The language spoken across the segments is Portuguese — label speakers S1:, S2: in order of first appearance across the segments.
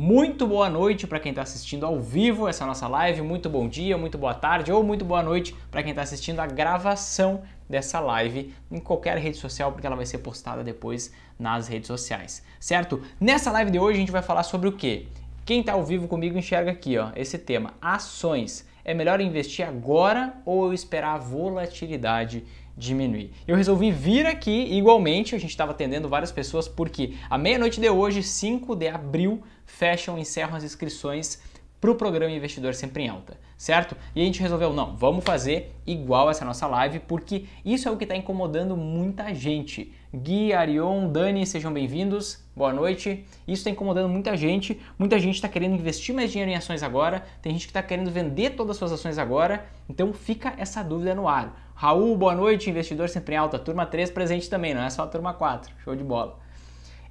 S1: Muito boa noite para quem está assistindo ao vivo essa nossa live, muito bom dia, muito boa tarde ou muito boa noite para quem está assistindo a gravação dessa live em qualquer rede social, porque ela vai ser postada depois nas redes sociais, certo? Nessa live de hoje a gente vai falar sobre o quê? Quem está ao vivo comigo enxerga aqui, ó, esse tema: ações. É melhor investir agora ou eu esperar a volatilidade diminuir. Eu resolvi vir aqui igualmente, a gente estava atendendo várias pessoas porque a meia-noite de hoje, 5 de abril, fecham e encerram as inscrições para o programa Investidor Sempre em Alta, certo? E a gente resolveu, não, vamos fazer igual essa nossa live, porque isso é o que está incomodando muita gente. Gui, Arion, Dani, sejam bem-vindos, boa noite. Isso está incomodando muita gente, muita gente está querendo investir mais dinheiro em ações agora, tem gente que está querendo vender todas as suas ações agora, então fica essa dúvida no ar. Raul, boa noite, Investidor Sempre em Alta, turma 3 presente também, não é só a turma 4, show de bola.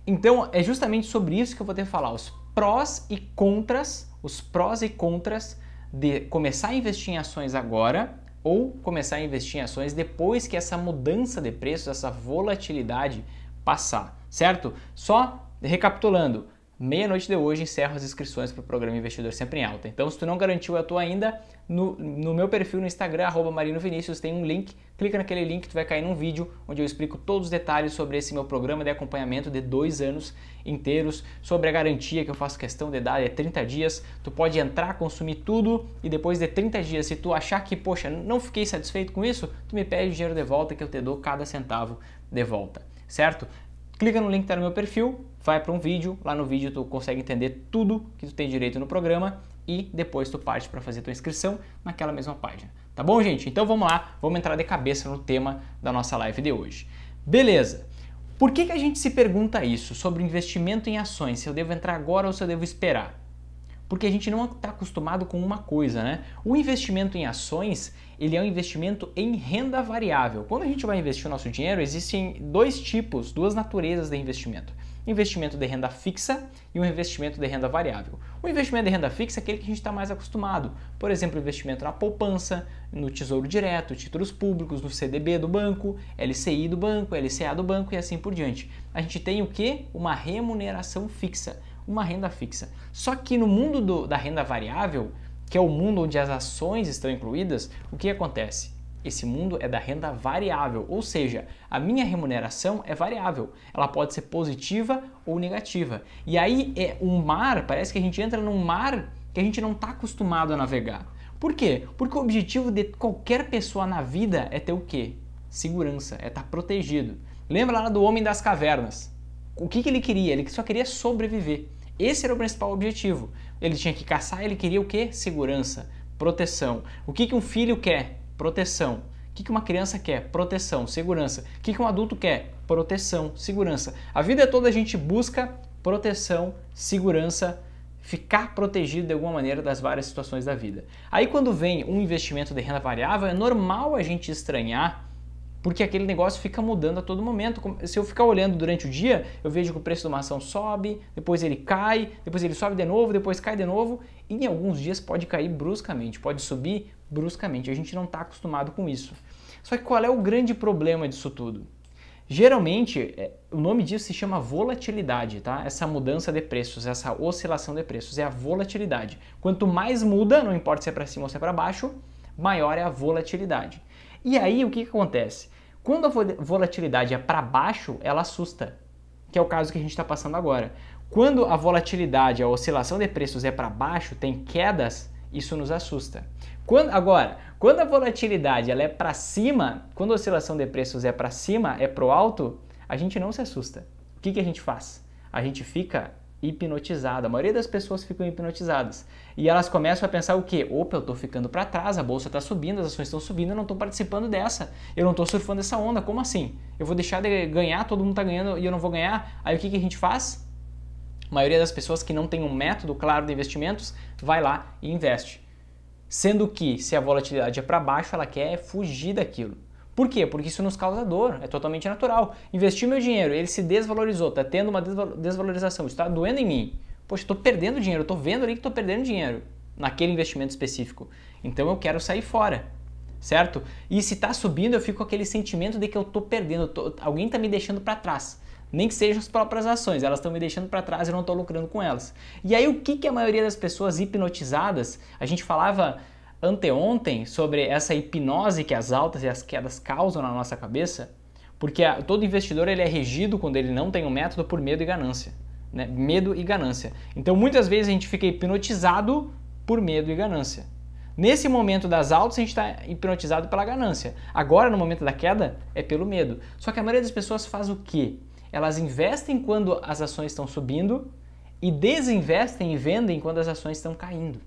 S1: Então, é justamente sobre isso que eu vou ter que falar, os prós e contras, os prós e contras de começar a investir em ações agora ou começar a investir em ações depois que essa mudança de preço, essa volatilidade passar, certo? Só recapitulando, meia-noite de hoje encerro as inscrições para o programa Investidor Sempre em Alta. Então, se tu não garantiu a tua ainda, no, no meu perfil no Instagram, @marinovinicius tem um link. Clica naquele link, tu vai cair num vídeo onde eu explico todos os detalhes sobre esse meu programa de acompanhamento de dois anos inteiros, sobre a garantia que eu faço questão de dar, é 30 dias. Tu pode entrar, consumir tudo e depois de 30 dias, se tu achar que, poxa, não fiquei satisfeito com isso, tu me pede o dinheiro de volta que eu te dou cada centavo de volta, certo? Clica no link que está no meu perfil, vai para um vídeo, lá no vídeo tu consegue entender tudo que tu tem direito no programa e depois tu parte para fazer tua inscrição naquela mesma página. Tá bom, gente? Então vamos lá, vamos entrar de cabeça no tema da nossa live de hoje. Beleza. Por que, que a gente se pergunta isso sobre investimento em ações? Se eu devo entrar agora ou se eu devo esperar? Porque a gente não está acostumado com uma coisa, né? O investimento em ações, ele é um investimento em renda variável. Quando a gente vai investir o nosso dinheiro, existem dois tipos, duas naturezas de investimento investimento de renda fixa e um investimento de renda variável. O investimento de renda fixa é aquele que a gente está mais acostumado, por exemplo, investimento na poupança, no tesouro direto, títulos públicos, no CDB do banco, LCI do banco, LCA do banco e assim por diante. A gente tem o que? Uma remuneração fixa, uma renda fixa. Só que no mundo do, da renda variável, que é o mundo onde as ações estão incluídas, o que acontece? Esse mundo é da renda variável, ou seja, a minha remuneração é variável. Ela pode ser positiva ou negativa. E aí é um mar, parece que a gente entra num mar que a gente não está acostumado a navegar. Por quê? Porque o objetivo de qualquer pessoa na vida é ter o quê? Segurança, é estar tá protegido. Lembra lá do Homem das Cavernas? O que, que ele queria? Ele só queria sobreviver. Esse era o principal objetivo. Ele tinha que caçar, ele queria o quê? Segurança, proteção. O que, que um filho quer? Proteção. O que uma criança quer? Proteção, segurança. O que um adulto quer? Proteção, segurança. A vida é toda a gente busca proteção, segurança, ficar protegido de alguma maneira das várias situações da vida. Aí quando vem um investimento de renda variável, é normal a gente estranhar porque aquele negócio fica mudando a todo momento. Se eu ficar olhando durante o dia, eu vejo que o preço de uma ação sobe, depois ele cai, depois ele sobe de novo, depois cai de novo. E em alguns dias pode cair bruscamente, pode subir bruscamente. A gente não está acostumado com isso. Só que qual é o grande problema disso tudo? Geralmente, é, o nome disso se chama volatilidade, tá? Essa mudança de preços, essa oscilação de preços é a volatilidade. Quanto mais muda, não importa se é para cima ou se é para baixo, maior é a volatilidade. E aí o que, que acontece? Quando a volatilidade é para baixo, ela assusta, que é o caso que a gente está passando agora. Quando a volatilidade, a oscilação de preços é para baixo, tem quedas, isso nos assusta. Quando, agora, quando a volatilidade ela é para cima, quando a oscilação de preços é para cima, é para o alto, a gente não se assusta. O que, que a gente faz? A gente fica hipnotizada A maioria das pessoas ficam hipnotizadas. E elas começam a pensar o quê? Opa, eu estou ficando para trás, a bolsa está subindo, as ações estão subindo, eu não estou participando dessa. Eu não estou surfando essa onda. Como assim? Eu vou deixar de ganhar, todo mundo está ganhando e eu não vou ganhar? Aí o que, que a gente faz? A maioria das pessoas que não tem um método claro de investimentos vai lá e investe. Sendo que, se a volatilidade é para baixo, ela quer fugir daquilo. Por quê? Porque isso nos causa dor, é totalmente natural. Investir meu dinheiro, ele se desvalorizou, está tendo uma desvalorização, está doendo em mim. Poxa, estou perdendo dinheiro, estou vendo ali que estou perdendo dinheiro naquele investimento específico. Então eu quero sair fora, certo? E se está subindo, eu fico com aquele sentimento de que eu estou perdendo, tô, alguém está me deixando para trás. Nem que sejam as próprias ações, elas estão me deixando para trás e eu não estou lucrando com elas. E aí o que, que a maioria das pessoas hipnotizadas, a gente falava anteontem sobre essa hipnose que as altas e as quedas causam na nossa cabeça, porque a, todo investidor ele é regido quando ele não tem um método por medo e ganância, né? Medo e ganância. Então muitas vezes a gente fica hipnotizado por medo e ganância. Nesse momento das altas, a gente está hipnotizado pela ganância. Agora, no momento da queda, é pelo medo. Só que a maioria das pessoas faz o quê? Elas investem quando as ações estão subindo e desinvestem e vendem quando as ações estão caindo.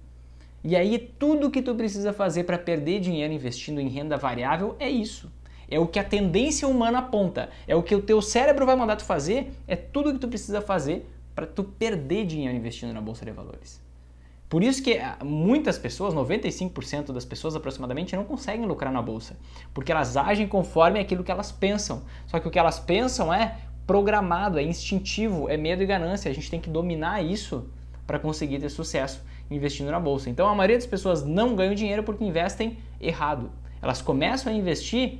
S1: E aí tudo que tu precisa fazer para perder dinheiro investindo em renda variável é isso. É o que a tendência humana aponta, é o que o teu cérebro vai mandar tu fazer, é tudo o que tu precisa fazer para tu perder dinheiro investindo na bolsa de valores. Por isso que ah, muitas pessoas, 95% das pessoas aproximadamente, não conseguem lucrar na bolsa, porque elas agem conforme aquilo que elas pensam. Só que o que elas pensam é programado, é instintivo, é medo e ganância. A gente tem que dominar isso para conseguir ter sucesso investindo na bolsa. Então a maioria das pessoas não ganha dinheiro porque investem errado. Elas começam a investir,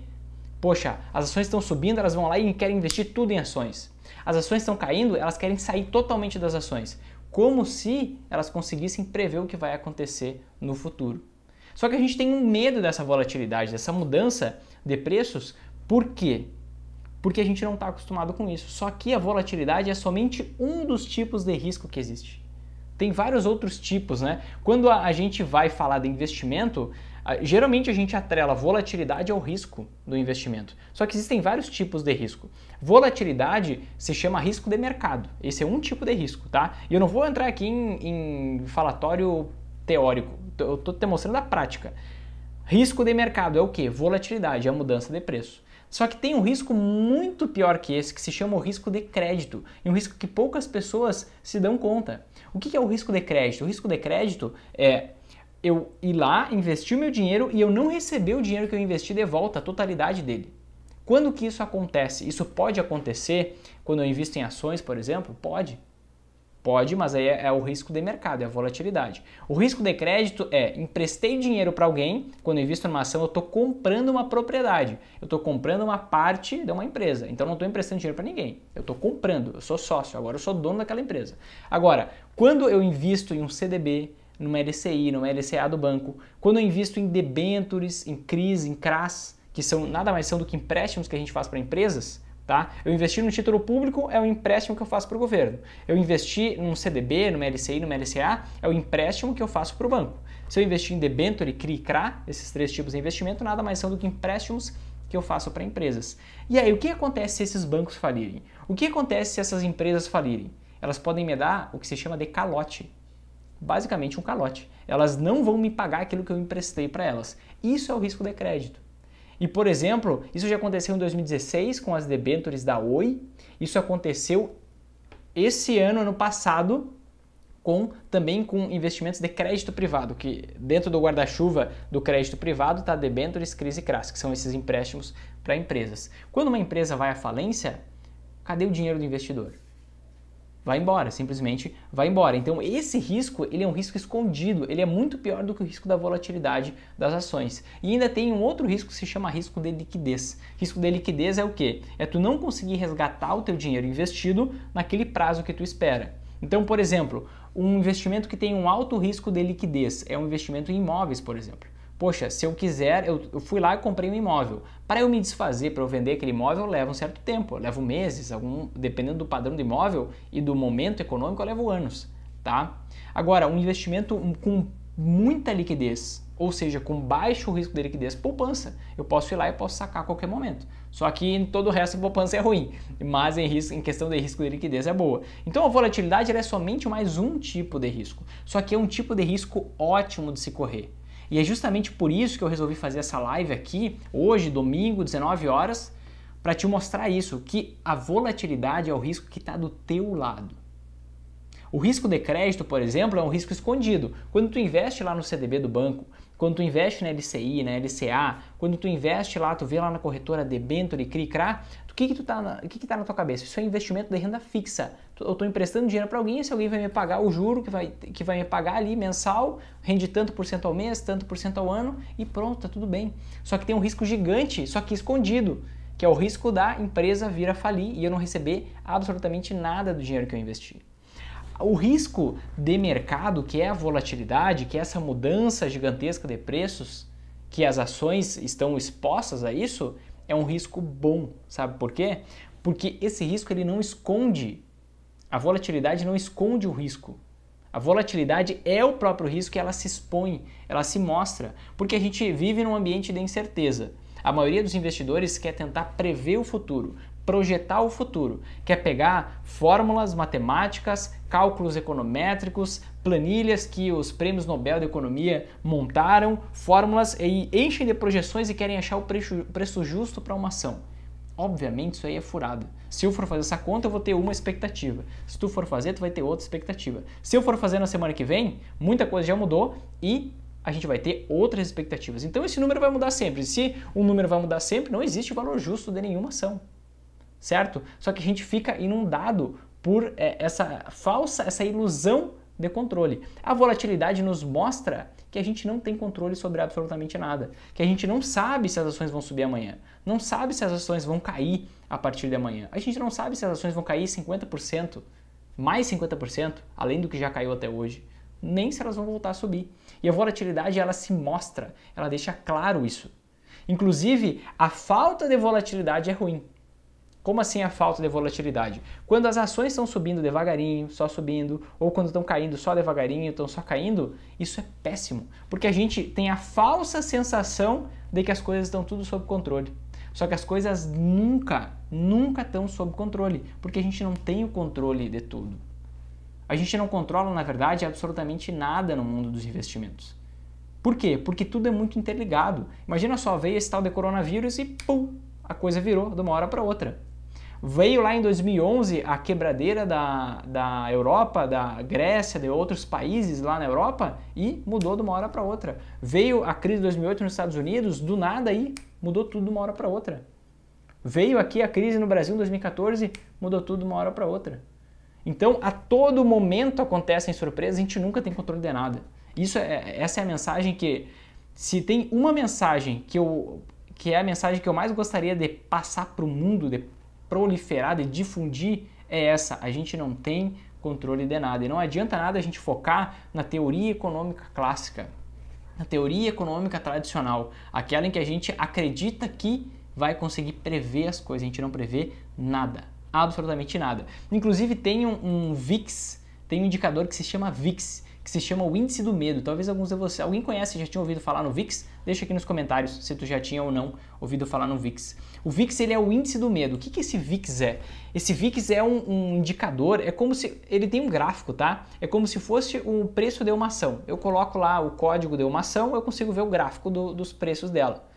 S1: poxa, as ações estão subindo, elas vão lá e querem investir tudo em ações. As ações estão caindo, elas querem sair totalmente das ações, como se elas conseguissem prever o que vai acontecer no futuro. Só que a gente tem um medo dessa volatilidade, dessa mudança de preços, por quê? Porque a gente não está acostumado com isso. Só que a volatilidade é somente um dos tipos de risco que existe. Tem vários outros tipos, né? Quando a, gente vai falar de investimento, geralmente a gente atrela volatilidade ao risco do investimento. Só que existem vários tipos de risco. Volatilidade se chama risco de mercado. Esse é um tipo de risco, tá? E eu não vou entrar aqui em, em falatório teórico. Eu estou te mostrando a prática. Risco de mercado é o que? Volatilidade, é a mudança de preço. Só que tem um risco muito pior que esse, que se chama o risco de crédito, e um risco que poucas pessoas se dão conta. O que é o risco de crédito? O risco de crédito é eu ir lá, investir o meu dinheiro e eu não receber o dinheiro que eu investi de volta, a totalidade dele. Quando que isso acontece? Isso pode acontecer quando eu invisto em ações, por exemplo? Pode. Pode, mas aí é, é, o risco de mercado, é a volatilidade. O risco de crédito é emprestei dinheiro para alguém, quando eu invisto numa ação, eu estou comprando uma propriedade, eu estou comprando uma parte de uma empresa. Então não estou emprestando dinheiro para ninguém, eu estou comprando, eu sou sócio, agora eu sou dono daquela empresa. Agora, quando eu invisto em um CDB, numa LCI, numa LCA do banco, quando eu invisto em debentures, em CRIs, em CRAS, que são nada mais são do que empréstimos que a gente faz para empresas, Tá? Eu investi no título público é um empréstimo que eu faço para o governo. Eu investi num CDB, numa LCI, numa LCA, é o um empréstimo que eu faço para o banco. Se eu investir em debenture, CRI, CRA, esses três tipos de investimento, nada mais são do que empréstimos que eu faço para empresas. E aí, o que acontece se esses bancos falirem? O que acontece se essas empresas falirem? Elas podem me dar o que se chama de calote. Basicamente um calote. Elas não vão me pagar aquilo que eu emprestei para elas. Isso é o risco de crédito. E, por exemplo, isso já aconteceu em 2016 com as debentures da Oi, isso aconteceu esse ano, ano passado, com também com investimentos de crédito privado, que dentro do guarda-chuva do crédito privado está debentures, crise e crass, que são esses empréstimos para empresas. Quando uma empresa vai à falência, cadê o dinheiro do investidor? vai embora, simplesmente vai embora. Então esse risco, ele é um risco escondido, ele é muito pior do que o risco da volatilidade das ações. E ainda tem um outro risco que se chama risco de liquidez. Risco de liquidez é o quê? É tu não conseguir resgatar o teu dinheiro investido naquele prazo que tu espera. Então, por exemplo, um investimento que tem um alto risco de liquidez é um investimento em imóveis, por exemplo. Poxa, se eu quiser, eu, eu fui lá e comprei um imóvel. Para eu me desfazer, para eu vender aquele imóvel, leva um certo tempo, leva meses, algum, dependendo do padrão do imóvel e do momento econômico, leva anos, tá? Agora, um investimento com muita liquidez, ou seja, com baixo risco de liquidez, poupança. Eu posso ir lá e posso sacar a qualquer momento. Só que em todo o resto a poupança é ruim, mas em, risco, em questão de risco de liquidez é boa. Então a volatilidade é somente mais um tipo de risco, só que é um tipo de risco ótimo de se correr. E é justamente por isso que eu resolvi fazer essa live aqui, hoje, domingo, 19 horas, para te mostrar isso, que a volatilidade é o risco que está do teu lado. O risco de crédito, por exemplo, é um risco escondido. Quando tu investe lá no CDB do banco, quando tu investe na LCI, na LCA, quando tu investe lá, tu vê lá na corretora debênture, CRI, CRA, o que que tu tá na, que que tá na tua cabeça? Isso é investimento de renda fixa eu estou emprestando dinheiro para alguém, se alguém vai me pagar o juro que vai, que vai me pagar ali mensal, rende tanto por cento ao mês, tanto por cento ao ano e pronto, está tudo bem. Só que tem um risco gigante, só que escondido, que é o risco da empresa vir a falir e eu não receber absolutamente nada do dinheiro que eu investi. O risco de mercado, que é a volatilidade, que é essa mudança gigantesca de preços, que as ações estão expostas a isso, é um risco bom, sabe por quê? Porque esse risco ele não esconde a volatilidade não esconde o risco. A volatilidade é o próprio risco que ela se expõe, ela se mostra, porque a gente vive num ambiente de incerteza. A maioria dos investidores quer tentar prever o futuro, projetar o futuro, quer pegar fórmulas matemáticas, cálculos econométricos, planilhas que os prêmios Nobel de Economia montaram, fórmulas e enchem de projeções e querem achar o preço, preço justo para uma ação. Obviamente, isso aí é furado. Se eu for fazer essa conta, eu vou ter uma expectativa. Se tu for fazer, tu vai ter outra expectativa. Se eu for fazer na semana que vem, muita coisa já mudou e a gente vai ter outras expectativas. Então esse número vai mudar sempre. Se um número vai mudar sempre, não existe valor justo de nenhuma ação. Certo? Só que a gente fica inundado por é, essa falsa, essa ilusão de controle. A volatilidade nos mostra que a gente não tem controle sobre absolutamente nada, que a gente não sabe se as ações vão subir amanhã, não sabe se as ações vão cair, a partir de amanhã. A gente não sabe se as ações vão cair 50%, mais 50%, além do que já caiu até hoje, nem se elas vão voltar a subir. E a volatilidade ela se mostra, ela deixa claro isso. Inclusive, a falta de volatilidade é ruim. Como assim a falta de volatilidade? Quando as ações estão subindo devagarinho, só subindo, ou quando estão caindo só devagarinho, estão só caindo, isso é péssimo, porque a gente tem a falsa sensação de que as coisas estão tudo sob controle. Só que as coisas nunca, nunca estão sob controle, porque a gente não tem o controle de tudo. A gente não controla, na verdade, absolutamente nada no mundo dos investimentos. Por quê? Porque tudo é muito interligado. Imagina só, veio esse tal de coronavírus e pum, a coisa virou de uma hora para outra. Veio lá em 2011 a quebradeira da, da Europa, da Grécia, de outros países lá na Europa e mudou de uma hora para outra. Veio a crise de 2008 nos Estados Unidos, do nada aí mudou tudo de uma hora para outra. Veio aqui a crise no Brasil em 2014, mudou tudo de uma hora para outra. Então, a todo momento acontecem surpresas, a gente nunca tem controle de nada. Isso é, essa é a mensagem que se tem uma mensagem que eu que é a mensagem que eu mais gostaria de passar para o mundo, de proliferar, e difundir, é essa. A gente não tem controle de nada. E não adianta nada a gente focar na teoria econômica clássica, na teoria econômica tradicional, aquela em que a gente acredita que vai conseguir prever as coisas. A gente não prevê nada, absolutamente nada. Inclusive tem um, um VIX, tem um indicador que se chama VIX, que se chama o índice do medo. Talvez alguns de vocês, alguém conhece, já tinha ouvido falar no VIX? Deixa aqui nos comentários se tu já tinha ou não ouvido falar no VIX. O VIX ele é o índice do medo. O que, que esse VIX é? Esse VIX é um, um indicador, é como se ele tem um gráfico, tá? É como se fosse o preço de uma ação. Eu coloco lá o código de uma ação, eu consigo ver o gráfico do, dos preços dela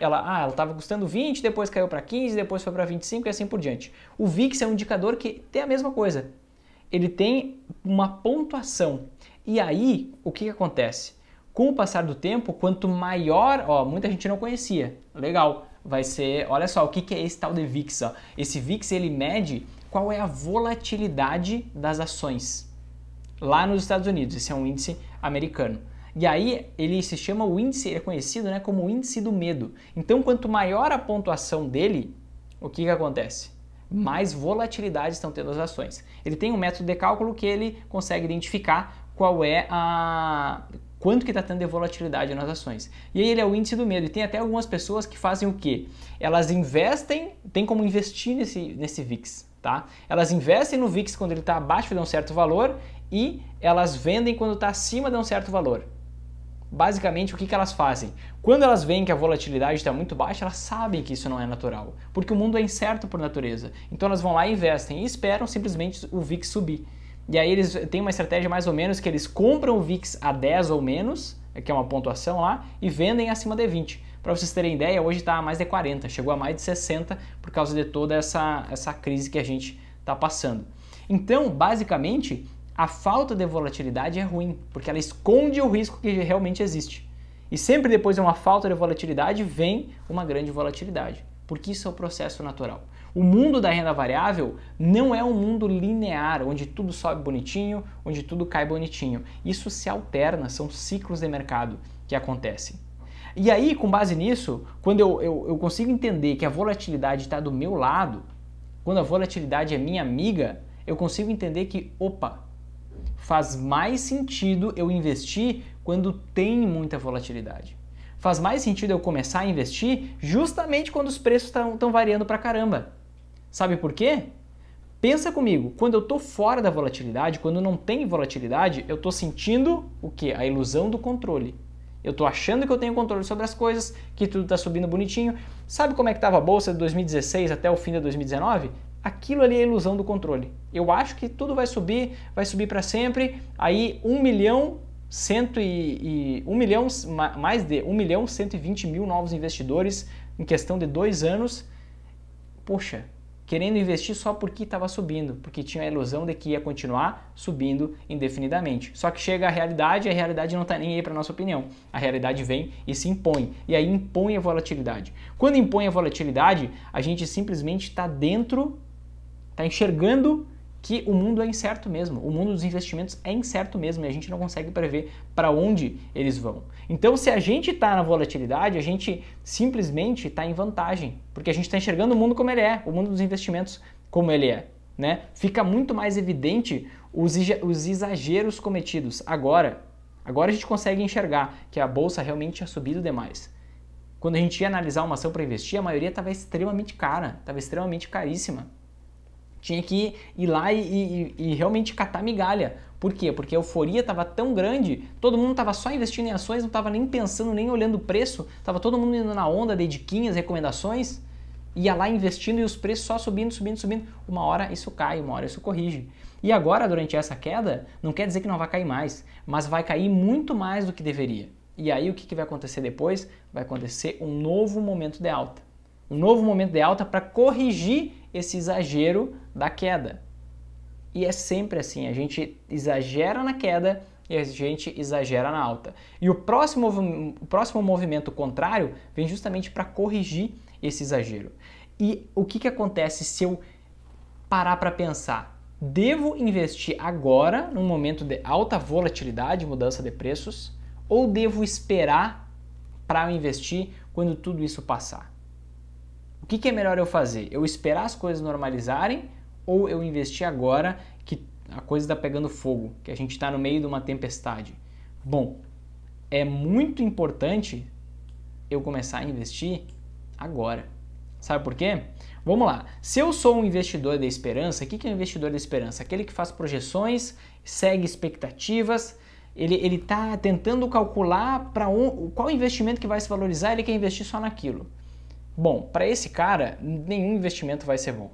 S1: ela ah, ela estava custando 20, depois caiu para 15, depois foi para 25 e assim por diante. O VIX é um indicador que tem a mesma coisa. Ele tem uma pontuação. E aí, o que, que acontece? Com o passar do tempo, quanto maior, ó, muita gente não conhecia. Legal. Vai ser, olha só, o que, que é esse tal de VIX? Ó? Esse VIX ele mede qual é a volatilidade das ações lá nos Estados Unidos. Esse é um índice americano. E aí ele se chama o índice, é conhecido né, como o índice do medo. Então, quanto maior a pontuação dele, o que, que acontece? Mais volatilidade estão tendo as ações. Ele tem um método de cálculo que ele consegue identificar qual é a quanto que está tendo de volatilidade nas ações. E aí ele é o índice do medo. E tem até algumas pessoas que fazem o quê? Elas investem, tem como investir nesse, nesse VIX, tá? Elas investem no VIX quando ele está abaixo de um certo valor e elas vendem quando está acima de um certo valor. Basicamente, o que, que elas fazem? Quando elas veem que a volatilidade está muito baixa, elas sabem que isso não é natural, porque o mundo é incerto por natureza. Então elas vão lá e investem e esperam simplesmente o VIX subir. E aí eles têm uma estratégia mais ou menos que eles compram o VIX a 10 ou menos, é que é uma pontuação lá, e vendem acima de 20. Para vocês terem ideia, hoje está a mais de 40, chegou a mais de 60 por causa de toda essa, essa crise que a gente está passando. Então, basicamente, a falta de volatilidade é ruim, porque ela esconde o risco que realmente existe. E sempre depois de uma falta de volatilidade vem uma grande volatilidade, porque isso é o processo natural. O mundo da renda variável não é um mundo linear, onde tudo sobe bonitinho, onde tudo cai bonitinho. Isso se alterna, são ciclos de mercado que acontecem. E aí, com base nisso, quando eu, eu, eu consigo entender que a volatilidade está do meu lado, quando a volatilidade é minha amiga, eu consigo entender que, opa, faz mais sentido eu investir quando tem muita volatilidade. Faz mais sentido eu começar a investir justamente quando os preços estão variando para caramba. Sabe por quê? Pensa comigo, quando eu estou fora da volatilidade, quando não tem volatilidade, eu estou sentindo o quê? A ilusão do controle. Eu estou achando que eu tenho controle sobre as coisas, que tudo está subindo bonitinho. Sabe como é que estava a bolsa de 2016 até o fim de 2019? Aquilo ali é a ilusão do controle. Eu acho que tudo vai subir, vai subir para sempre. Aí 1 milhão, cento e, e 1 milhão, mais de 1 milhão 120 mil novos investidores em questão de dois anos. Poxa, querendo investir só porque estava subindo, porque tinha a ilusão de que ia continuar subindo indefinidamente. Só que chega a realidade e a realidade não está nem aí para nossa opinião. A realidade vem e se impõe, e aí impõe a volatilidade. Quando impõe a volatilidade, a gente simplesmente está dentro, está enxergando que o mundo é incerto mesmo, o mundo dos investimentos é incerto mesmo e a gente não consegue prever para onde eles vão. Então, se a gente está na volatilidade, a gente simplesmente está em vantagem, porque a gente está enxergando o mundo como ele é, o mundo dos investimentos como ele é. Né? Fica muito mais evidente os, os exageros cometidos agora. Agora a gente consegue enxergar que a bolsa realmente tinha subido demais. Quando a gente ia analisar uma ação para investir, a maioria estava extremamente cara, estava extremamente caríssima tinha que ir lá e, e, e realmente catar migalha. Por quê? Porque a euforia estava tão grande, todo mundo estava só investindo em ações, não estava nem pensando, nem olhando o preço, estava todo mundo indo na onda de diquinhas, recomendações, ia lá investindo e os preços só subindo, subindo, subindo. Uma hora isso cai, uma hora isso corrige. E agora, durante essa queda, não quer dizer que não vai cair mais, mas vai cair muito mais do que deveria. E aí o que, que vai acontecer depois? Vai acontecer um novo momento de alta. Um novo momento de alta para corrigir esse exagero da queda. E é sempre assim, a gente exagera na queda e a gente exagera na alta. E o próximo, o próximo movimento contrário vem justamente para corrigir esse exagero. E o que, que acontece se eu parar para pensar? Devo investir agora, num momento de alta volatilidade, mudança de preços, ou devo esperar para investir quando tudo isso passar? O que, que é melhor eu fazer? Eu esperar as coisas normalizarem ou eu investir agora que a coisa está pegando fogo, que a gente está no meio de uma tempestade? Bom, é muito importante eu começar a investir agora. Sabe por quê? Vamos lá. Se eu sou um investidor da esperança, o que é um investidor da esperança? Aquele que faz projeções, segue expectativas, ele está tentando calcular para qual investimento que vai se valorizar, ele quer investir só naquilo. Bom, para esse cara, nenhum investimento vai ser bom.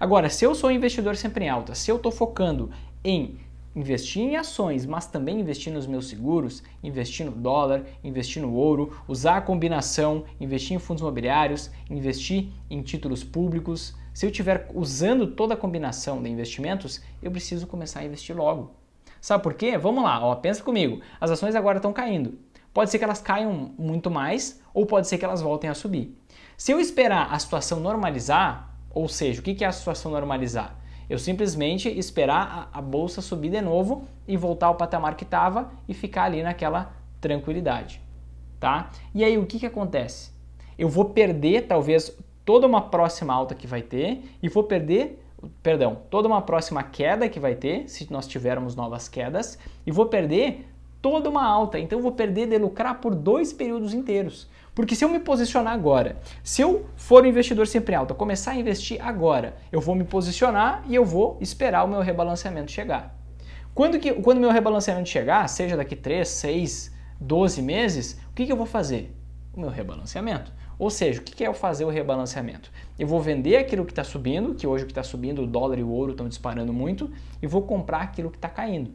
S1: Agora, se eu sou um investidor sempre em alta, se eu estou focando em investir em ações, mas também investir nos meus seguros, investir no dólar, investir no ouro, usar a combinação, investir em fundos imobiliários, investir em títulos públicos. Se eu estiver usando toda a combinação de investimentos, eu preciso começar a investir logo. Sabe por quê? Vamos lá, ó, pensa comigo. As ações agora estão caindo. Pode ser que elas caiam muito mais ou pode ser que elas voltem a subir. Se eu esperar a situação normalizar, ou seja, o que é a situação normalizar? Eu simplesmente esperar a, bolsa subir de novo e voltar ao patamar que estava e ficar ali naquela tranquilidade, tá? E aí o que, que acontece? Eu vou perder talvez toda uma próxima alta que vai ter e vou perder perdão, toda uma próxima queda que vai ter, se nós tivermos novas quedas, e vou perder toda uma alta. Então vou perder de lucrar por dois períodos inteiros. Porque se eu me posicionar agora, se eu for um investidor sempre alta, começar a investir agora, eu vou me posicionar e eu vou esperar o meu rebalanceamento chegar. Quando que quando meu rebalanceamento chegar, seja daqui 3, 6, 12 meses, o que, que eu vou fazer? O meu rebalanceamento. Ou seja, o que é eu fazer o rebalanceamento? Eu vou vender aquilo que está subindo, que hoje o que está subindo, o dólar e o ouro estão disparando muito, e vou comprar aquilo que está caindo,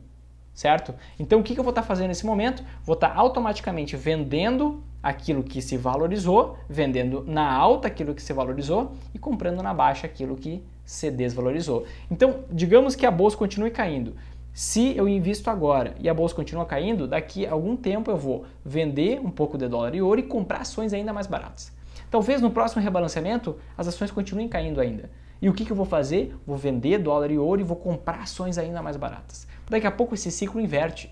S1: certo? Então o que eu vou estar tá fazendo nesse momento? Vou estar tá automaticamente vendendo aquilo que se valorizou, vendendo na alta aquilo que se valorizou e comprando na baixa aquilo que se desvalorizou. Então, digamos que a bolsa continue caindo. Se eu invisto agora e a bolsa continua caindo, daqui a algum tempo eu vou vender um pouco de dólar e ouro e comprar ações ainda mais baratas. Talvez no próximo rebalanceamento as ações continuem caindo ainda. E o que, que eu vou fazer? Vou vender dólar e ouro e vou comprar ações ainda mais baratas. Daqui a pouco esse ciclo inverte.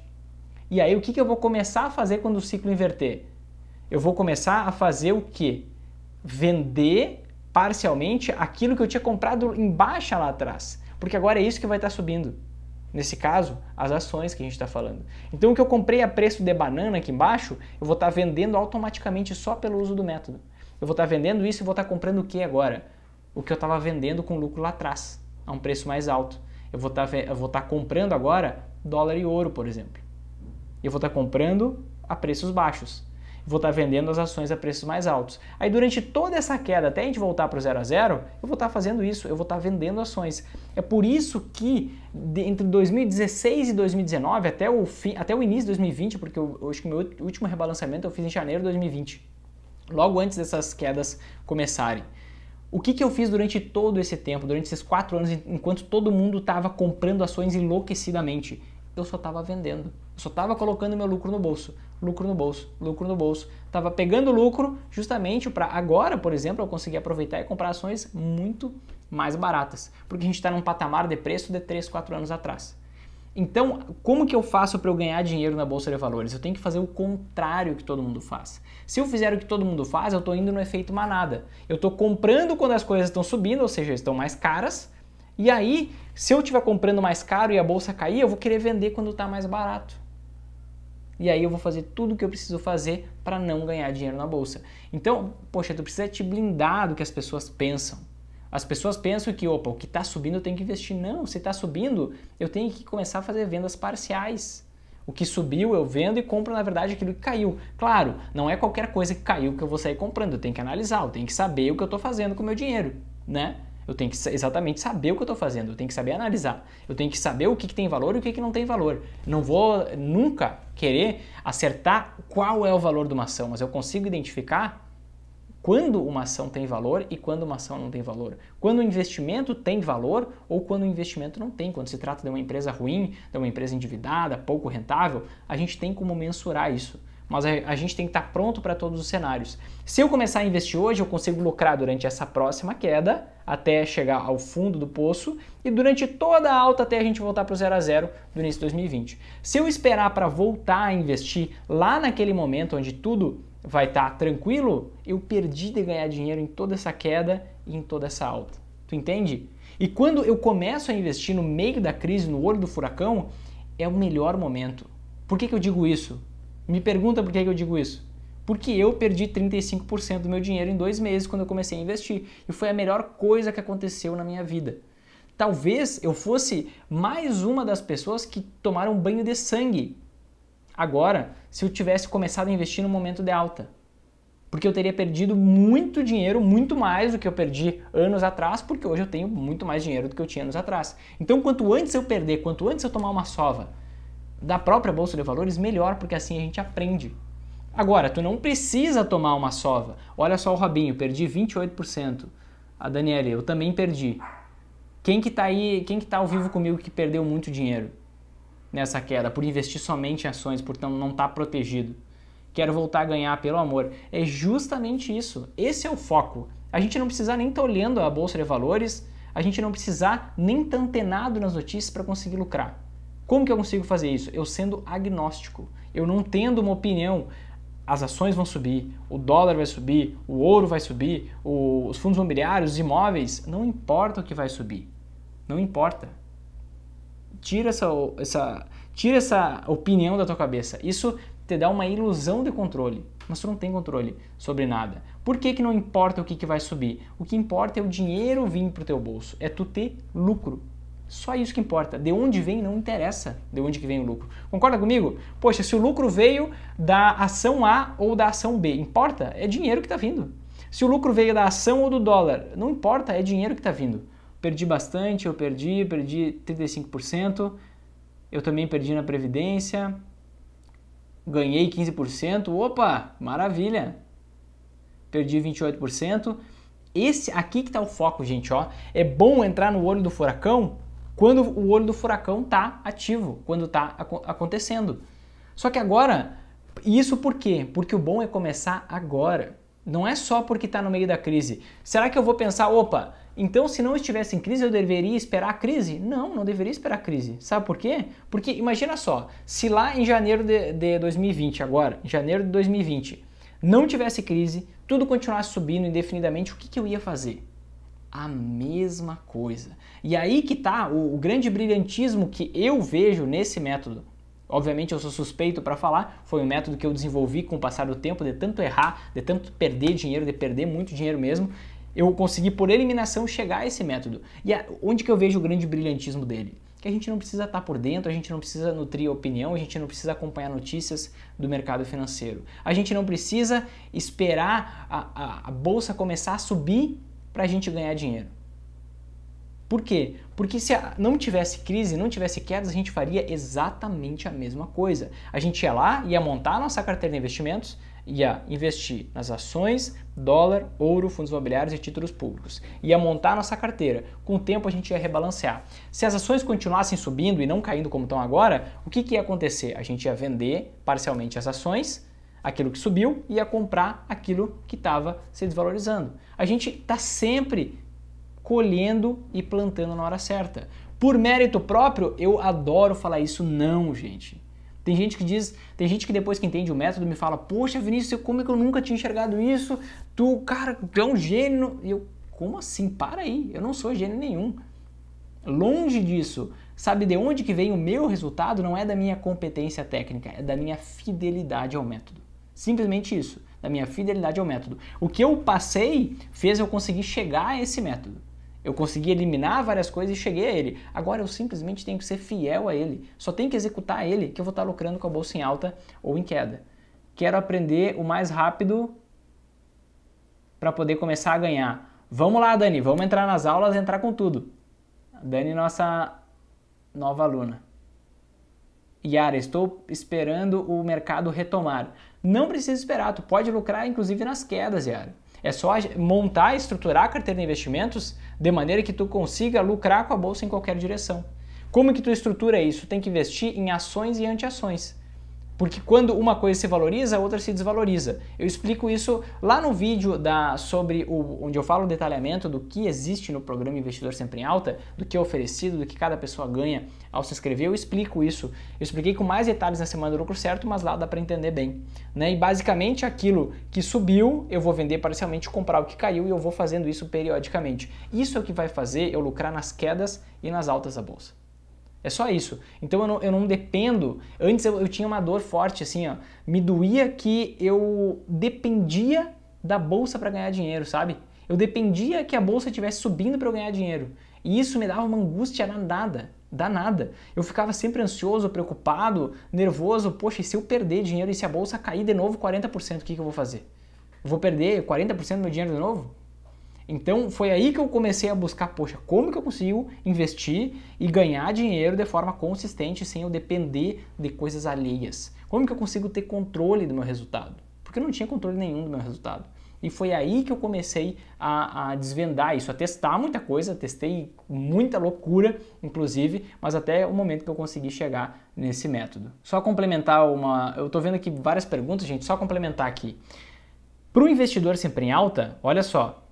S1: E aí o que, que eu vou começar a fazer quando o ciclo inverter? Eu vou começar a fazer o quê? Vender parcialmente aquilo que eu tinha comprado em baixa lá atrás. Porque agora é isso que vai estar subindo. Nesse caso, as ações que a gente está falando. Então, o que eu comprei a preço de banana aqui embaixo, eu vou estar vendendo automaticamente só pelo uso do método. Eu vou estar vendendo isso e vou estar comprando o que agora? O que eu estava vendendo com lucro lá atrás, a um preço mais alto. Eu vou tá estar, eu vou estar tá comprando agora dólar e ouro, por exemplo. Eu vou estar tá comprando a preços baixos vou estar tá vendendo as ações a preços mais altos. Aí durante toda essa queda, até a gente voltar para o zero a zero, eu vou estar tá fazendo isso, eu vou estar tá vendendo ações. É por isso que de, entre 2016 e 2019, até o, fim, até o início de 2020, porque eu, eu acho que o meu último rebalançamento eu fiz em janeiro de 2020, logo antes dessas quedas começarem. O que, que eu fiz durante todo esse tempo, durante esses quatro anos, enquanto todo mundo estava comprando ações enlouquecidamente? eu só estava vendendo. Eu só estava colocando meu lucro no bolso, lucro no bolso, lucro no bolso. Estava pegando lucro justamente para agora, por exemplo, eu conseguir aproveitar e comprar ações muito mais baratas, porque a gente está num patamar de preço de 3, 4 anos atrás. Então, como que eu faço para eu ganhar dinheiro na bolsa de valores? Eu tenho que fazer o contrário que todo mundo faz. Se eu fizer o que todo mundo faz, eu estou indo no efeito manada. Eu estou comprando quando as coisas estão subindo, ou seja, estão mais caras, e aí, se eu estiver comprando mais caro e a bolsa cair, eu vou querer vender quando está mais barato. E aí eu vou fazer tudo o que eu preciso fazer para não ganhar dinheiro na bolsa. Então, poxa, tu precisa te blindar do que as pessoas pensam. As pessoas pensam que, opa, o que está subindo eu tenho que investir. Não, se está subindo, eu tenho que começar a fazer vendas parciais. O que subiu eu vendo e compro, na verdade, aquilo que caiu. Claro, não é qualquer coisa que caiu que eu vou sair comprando. Eu tenho que analisar, eu tenho que saber o que eu estou fazendo com o meu dinheiro, né? Eu tenho que exatamente saber o que eu estou fazendo, eu tenho que saber analisar, eu tenho que saber o que, que tem valor e o que, que não tem valor. Não vou nunca querer acertar qual é o valor de uma ação, mas eu consigo identificar quando uma ação tem valor e quando uma ação não tem valor. Quando o investimento tem valor ou quando o investimento não tem. Quando se trata de uma empresa ruim, de uma empresa endividada, pouco rentável, a gente tem como mensurar isso. Mas a gente tem que estar pronto para todos os cenários. Se eu começar a investir hoje, eu consigo lucrar durante essa próxima queda até chegar ao fundo do poço e durante toda a alta até a gente voltar para o zero a zero do início de 2020. Se eu esperar para voltar a investir lá naquele momento onde tudo vai estar tá tranquilo, eu perdi de ganhar dinheiro em toda essa queda e em toda essa alta. Tu entende? E quando eu começo a investir no meio da crise, no olho do furacão, é o melhor momento. Por que, que eu digo isso? Me pergunta por que eu digo isso. Porque eu perdi 35% do meu dinheiro em dois meses quando eu comecei a investir. E foi a melhor coisa que aconteceu na minha vida. Talvez eu fosse mais uma das pessoas que tomaram banho de sangue agora se eu tivesse começado a investir no momento de alta. Porque eu teria perdido muito dinheiro, muito mais do que eu perdi anos atrás, porque hoje eu tenho muito mais dinheiro do que eu tinha anos atrás. Então, quanto antes eu perder, quanto antes eu tomar uma sova, da própria bolsa de valores, melhor, porque assim a gente aprende. Agora, tu não precisa tomar uma sova. Olha só o Robinho, perdi 28%. A Daniela, eu também perdi. Quem que tá aí, quem que tá ao vivo comigo que perdeu muito dinheiro nessa queda por investir somente em ações, portanto não tá protegido? Quero voltar a ganhar pelo amor. É justamente isso. Esse é o foco. A gente não precisar nem estar tá olhando a bolsa de valores, a gente não precisar nem estar tá antenado nas notícias para conseguir lucrar. Como que eu consigo fazer isso? Eu sendo agnóstico, eu não tendo uma opinião. As ações vão subir, o dólar vai subir, o ouro vai subir, os fundos imobiliários, os imóveis, não importa o que vai subir. Não importa. Tira essa, essa, tira essa opinião da tua cabeça. Isso te dá uma ilusão de controle, mas tu não tem controle sobre nada. Por que, que não importa o que, que vai subir? O que importa é o dinheiro vir para o teu bolso, é tu ter lucro. Só isso que importa. De onde vem não interessa de onde que vem o lucro. Concorda comigo? Poxa, se o lucro veio da ação A ou da ação B, importa? É dinheiro que está vindo. Se o lucro veio da ação ou do dólar, não importa, é dinheiro que está vindo. Perdi bastante, eu perdi, perdi 35%, eu também perdi na Previdência, ganhei 15%, opa, maravilha! Perdi 28%. Esse aqui que está o foco, gente, ó. É bom entrar no olho do furacão quando o olho do furacão está ativo, quando está ac acontecendo. Só que agora, isso por quê? Porque o bom é começar agora. Não é só porque está no meio da crise. Será que eu vou pensar, opa, então se não estivesse em crise eu deveria esperar a crise? Não, não deveria esperar a crise. Sabe por quê? Porque imagina só, se lá em janeiro de, de 2020, agora, janeiro de 2020, não tivesse crise, tudo continuasse subindo indefinidamente, o que, que eu ia fazer? A mesma coisa. E aí que tá o, o grande brilhantismo que eu vejo nesse método. Obviamente eu sou suspeito para falar, foi um método que eu desenvolvi com o passar do tempo, de tanto errar, de tanto perder dinheiro, de perder muito dinheiro mesmo, eu consegui por eliminação chegar a esse método. E a, onde que eu vejo o grande brilhantismo dele? Que a gente não precisa estar tá por dentro, a gente não precisa nutrir opinião, a gente não precisa acompanhar notícias do mercado financeiro. A gente não precisa esperar a, a, a bolsa começar a subir para a gente ganhar dinheiro. Por quê? Porque se não tivesse crise, não tivesse quedas, a gente faria exatamente a mesma coisa. A gente ia lá, ia montar a nossa carteira de investimentos, ia investir nas ações, dólar, ouro, fundos imobiliários e títulos públicos. Ia montar nossa carteira. Com o tempo a gente ia rebalancear. Se as ações continuassem subindo e não caindo como estão agora, o que, que ia acontecer? A gente ia vender parcialmente as ações, aquilo que subiu, e ia comprar aquilo que estava se desvalorizando. A gente está sempre colhendo e plantando na hora certa. Por mérito próprio, eu adoro falar isso, não, gente. Tem gente que diz, tem gente que depois que entende o método me fala, poxa, Vinícius, como é que eu nunca tinha enxergado isso? Tu, cara, tu é um gênio. E eu, como assim? Para aí, eu não sou gênio nenhum. Longe disso. Sabe de onde que vem o meu resultado? Não é da minha competência técnica, é da minha fidelidade ao método. Simplesmente isso, da minha fidelidade ao método. O que eu passei fez eu conseguir chegar a esse método. Eu consegui eliminar várias coisas e cheguei a ele. Agora eu simplesmente tenho que ser fiel a ele. Só tenho que executar ele que eu vou estar lucrando com a bolsa em alta ou em queda. Quero aprender o mais rápido para poder começar a ganhar. Vamos lá, Dani, vamos entrar nas aulas, entrar com tudo. Dani, nossa nova aluna. Yara, estou esperando o mercado retomar. Não precisa esperar, tu pode lucrar inclusive nas quedas, Yara. É só montar e estruturar a carteira de investimentos de maneira que tu consiga lucrar com a bolsa em qualquer direção. Como que tu estrutura isso? Tem que investir em ações e antiações. Porque quando uma coisa se valoriza, a outra se desvaloriza. Eu explico isso lá no vídeo da, sobre o, onde eu falo o detalhamento do que existe no programa Investidor Sempre em Alta, do que é oferecido, do que cada pessoa ganha ao se inscrever. Eu explico isso. Eu expliquei com mais detalhes na semana do lucro certo, mas lá dá para entender bem. Né? E basicamente aquilo que subiu, eu vou vender parcialmente, comprar o que caiu e eu vou fazendo isso periodicamente. Isso é o que vai fazer eu lucrar nas quedas e nas altas da bolsa. É só isso. Então eu não, eu não dependo. Antes eu, eu tinha uma dor forte, assim, ó. Me doía que eu dependia da bolsa para ganhar dinheiro, sabe? Eu dependia que a bolsa estivesse subindo para eu ganhar dinheiro. E isso me dava uma angústia danada, danada. Eu ficava sempre ansioso, preocupado, nervoso. Poxa, e se eu perder dinheiro e se a bolsa cair de novo 40%, o que, que eu vou fazer? vou perder 40% do meu dinheiro de novo? Então foi aí que eu comecei a buscar, poxa, como que eu consigo investir e ganhar dinheiro de forma consistente sem eu depender de coisas alheias? Como que eu consigo ter controle do meu resultado? Porque eu não tinha controle nenhum do meu resultado. E foi aí que eu comecei a, a, desvendar isso, a testar muita coisa, testei muita loucura, inclusive, mas até o momento que eu consegui chegar nesse método. Só complementar uma. Eu estou vendo aqui várias perguntas, gente, só complementar aqui. Para o investidor sempre em alta, olha só,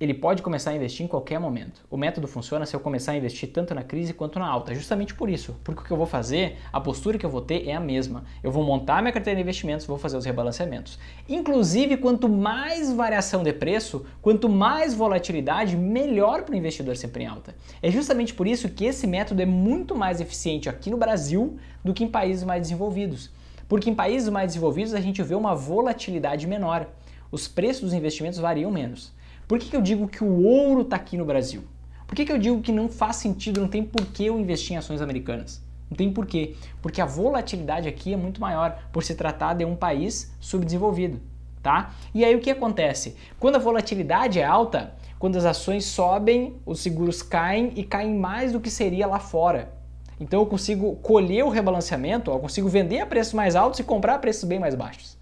S1: ele pode começar a investir em qualquer momento. O método funciona se eu começar a investir tanto na crise quanto na alta, justamente por isso, porque o que eu vou fazer, a postura que eu vou ter é a mesma. Eu vou montar minha carteira de investimentos, vou fazer os rebalanceamentos. Inclusive, quanto mais variação de preço, quanto mais volatilidade, melhor para o investidor sempre em alta. É justamente por isso que esse método é muito mais eficiente aqui no Brasil do que em países mais desenvolvidos. Porque em países mais desenvolvidos a gente vê uma volatilidade menor. Os preços dos investimentos variam menos. Por que, que eu digo que o ouro está aqui no Brasil? Por que, que eu digo que não faz sentido, não tem porquê eu investir em ações americanas? Não tem porquê. Porque a volatilidade aqui é muito maior por se tratar de um país subdesenvolvido. Tá? E aí o que acontece? Quando a volatilidade é alta, quando as ações sobem, os seguros caem e caem mais do que seria lá fora. Então eu consigo colher o rebalanceamento, eu consigo vender a preços mais altos e comprar a preços bem mais baixos.